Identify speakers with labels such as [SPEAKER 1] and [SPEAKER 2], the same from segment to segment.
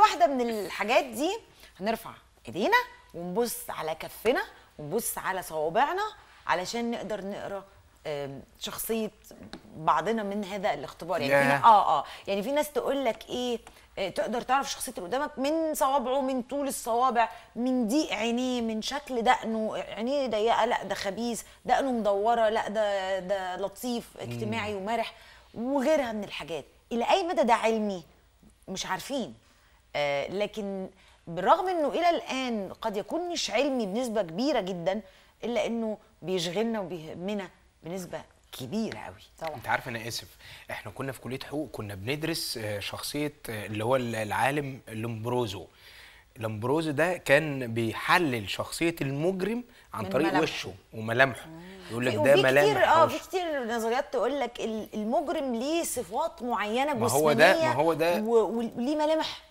[SPEAKER 1] واحده من الحاجات دي هنرفع ايدينا ونبص على كفنا ونبص على صوابعنا علشان نقدر نقرا شخصيه بعضنا من هذا الاختبار يعني yeah. اه اه يعني في ناس تقول لك ايه آه، تقدر تعرف شخصيه اللي قدامك من صوابعه من طول الصوابع من ضيق عينيه من شكل دقنه عينيه ضيقه لا ده خبيث دقنه مدوره لا ده ده لطيف اجتماعي ومرح وغيرها من الحاجات الى اي مدى ده علمي مش عارفين آه، لكن بالرغم انه الى الان قد يكون مش علمي بنسبه كبيره جدا الا انه بيشغلنا وبيهمنا بنسبه كبيره قوي طبعا انت عارف انا اسف احنا كنا في كليه حقوق كنا بندرس آه، شخصيه آه، اللي هو العالم لمبروزو لمبروزو ده كان بيحلل شخصيه المجرم عن طريق ملامح. وشه وملامحه يقول لك ده ملامح كتير اه في كتير نظريات تقول لك المجرم ليه صفات معينه جسمانيه ما هو ده ما هو ده وليه ملامح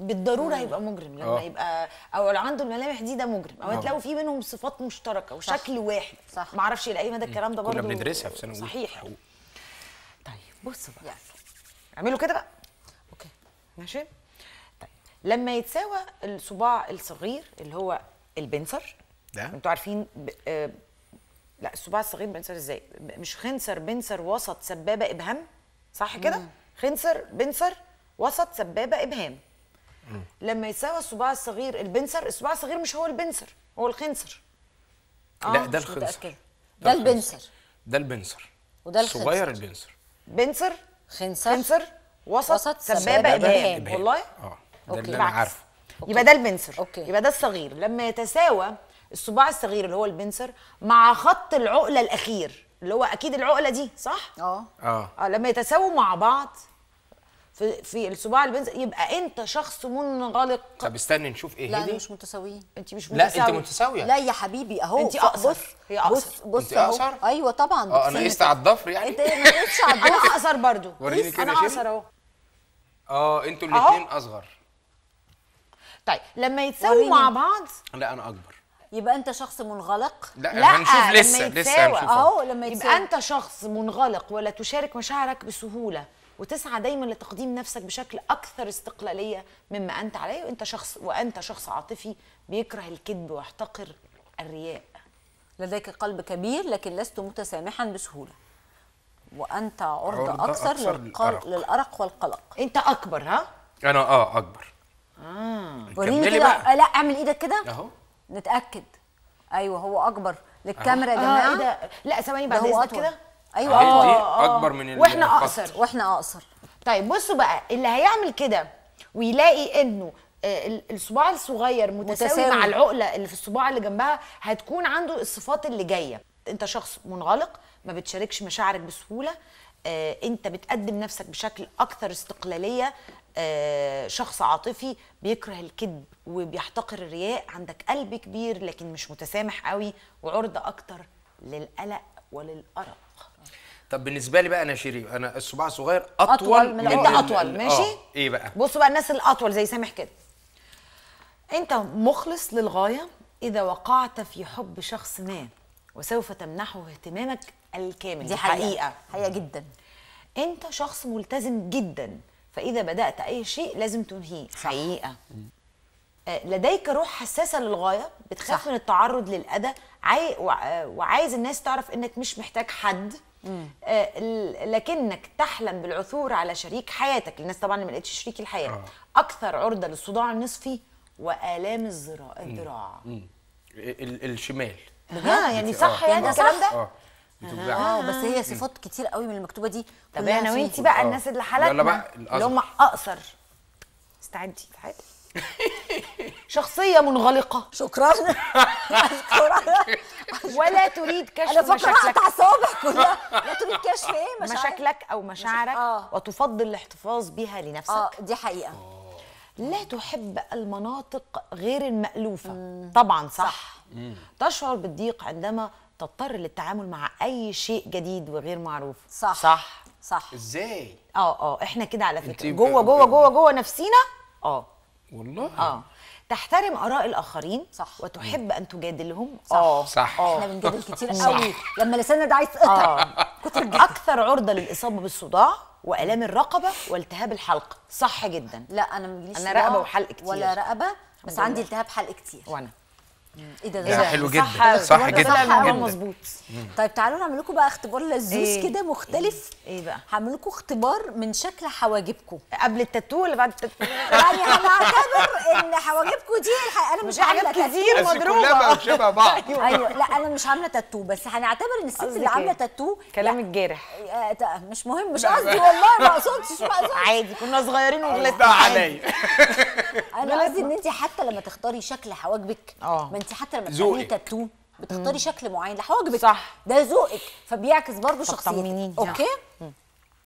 [SPEAKER 1] بالضروره هيبقى مجرم لما أوه. يبقى او اللي عنده الملامح دي ده مجرم او اه. هتلاقوا في منهم صفات مشتركه وشكل صح. واحد صح معرفش اعرفش مدى الكلام ده برضه كنا بندرسها في ثانوي صحيح حقوق. طيب بصوا بقى يعني. اعملوا كده بقى اوكي ماشي طيب لما يتساوى الصباع الصغير اللي هو البنسر ده انتوا عارفين ب... آه... لا الصباع الصغير بنسر ازاي مش خنسر بنسر وسط سبابه ابهام صح كده خنسر بنسر وسط سبابه ابهام لما يتساوى الصباع الصغير البنسر الصباع الصغير مش هو البنسر هو الخنصر آه لا ده الخنصر ده البنسر ده البنسر وده الخنصر صغير البنسر بنسر خنصر خنصر وسط, وسط سبابه ابهام والله اه ده اللي انا عارفه يبقى ده البنسر أوكي. يبقى ده الصغير لما يتساوى الصباع الصغير اللي هو البنسر مع خط العقله الاخير اللي هو اكيد العقله دي صح اه اه, آه، لما يتساووا مع بعض في في الصباع اللي بينزل يبقى انت شخص منغلق طب استنى نشوف ايه لا هدي مش متساويين انت مش متساويه لا انت متساويه لا يا حبيبي اهو انت اقصر هي اقصر بص بص اهو ايوه طبعا اه انا قست على الضفر يعني انت ما قستش على الضفر انا اقصر برضه وريني كده انا اقصر اهو اه انتوا الاثنين اصغر طيب لما يتساووا مع بعض لا انا اكبر يبقى انت شخص منغلق لا, لا هنشوف لسه لسه هنشوف اهو لما يتساوي يبقى انت شخص منغلق ولا تشارك مشاعرك بسهوله وتسعى دايما لتقديم نفسك بشكل اكثر استقلاليه مما انت عليه وانت شخص وانت شخص عاطفي بيكره الكذب ويحتقر الرياء لديك قلب كبير لكن لست متسامحا بسهوله وانت عرضه عرض اكثر, أكثر للقلق. للارق والقلق انت اكبر ها انا اه اكبر اه وريني كده لا اعمل ايدك كده اهو نتاكد ايوه هو اكبر للكاميرا يا جماعه آه. إيه لا ثواني بعد اذنك كده
[SPEAKER 2] ايوه آه،, اه اكبر من آه. واحنا اقصر
[SPEAKER 1] واحنا اقصر طيب بصوا بقى اللي هيعمل كده ويلاقي انه آه، الصباع الصغير متساوي, متساوي مع العقله اللي في الصباع اللي جنبها هتكون عنده الصفات اللي جايه انت شخص منغلق ما بتشاركش مشاعرك بسهوله انت بتقدم نفسك بشكل اكثر استقلاليه شخص عاطفي بيكره الكذب وبيحتقر الرياء عندك قلب كبير لكن مش متسامح قوي وعرضه اكتر للقلق وللارق طب بالنسبه لي بقى انا شيري انا الصباع صغير اطول, أطول من ده اطول آه، ماشي آه. ايه بقى بصوا بقى الناس الاطول زي سامح كده انت مخلص للغايه اذا وقعت في حب شخص ما وسوف تمنحه اهتمامك الكامل دي حقيقه حقيقه, حقيقة جدا انت شخص ملتزم جدا فاذا بدات اي شيء لازم تنهيه حقيقه آه، لديك روح حساسه للغايه بتخاف صح. من التعرض للاذى عاي... وعايز الناس تعرف انك مش محتاج حد آه، لكنك تحلم بالعثور على شريك حياتك الناس طبعا ما لقيتش شريك الحياه آه. اكثر عرضه للصداع النصفي والام الذراع الذراع الشمال ها يعني صح يعني الكلام ده آه. اه بس هي صفات كتير قوي من المكتوبه دي طب انا وانت بقى آه. الناس اللي حالتنا اللي هم اقصر استعدي تعالي شخصيه منغلقه شكرا ولا تريد كشف مشاكلك انا فاكره اعصابك كلها لا تريد كشف ايه مشاعرك مشاكلك او مشاعرك آه. وتفضل الاحتفاظ بها لنفسك اه دي حقيقه آه. لا تحب المناطق غير المألوفة مم. طبعا صح, صح. تشعر بالضيق عندما تضطر للتعامل مع أي شيء جديد وغير معروف صح صح صح ازاي؟ اه اه احنا كده على فكرة جوه جوه جوه جوه نفسينا اه والله اه تحترم اراء الاخرين صح وتحب ان تجادلهم صح اه صح آه. احنا بنجادل كتير قوي لما لساننا ده عايز يتقطع آه. اكثر عرضه للاصابه بالصداع والام الرقبه والتهاب الحلق صح جدا لا انا ما انا رقبه وحلق كتير ولا رقبه بس عندي التهاب حلق كتير وانا ايه ده, ده, يعني حلو جدا صح, صح جدا جدا مظبوط طيب تعالوا نعمل لكم بقى اختبار لذوذ إيه؟ كده مختلف إيه،, ايه بقى هعمل لكم اختبار من شكل حواجبكم قبل التاتو ولا بعد التاتو يعني هنعتبر ان حواجبكم دي الحقيقه انا مش عامله كتير مضروبه كلها بقى شبه بعض ايوه لا انا مش عامله تاتو بس هنعتبر ان الست اللي عامله إيه؟ تاتو كلام الجارح آه، مش مهم مش قصدي والله ما اقصدش عادي كنا صغيرين وغلطنا عليا انا قصدي ان انت حتى لما تختاري شكل حواجبك اه انت حتى لما بتعملي تاتو بتختاري شكل معين لحواجبك صح ده ذوقك فبيعكس برضه شخصيتك اوكي مم.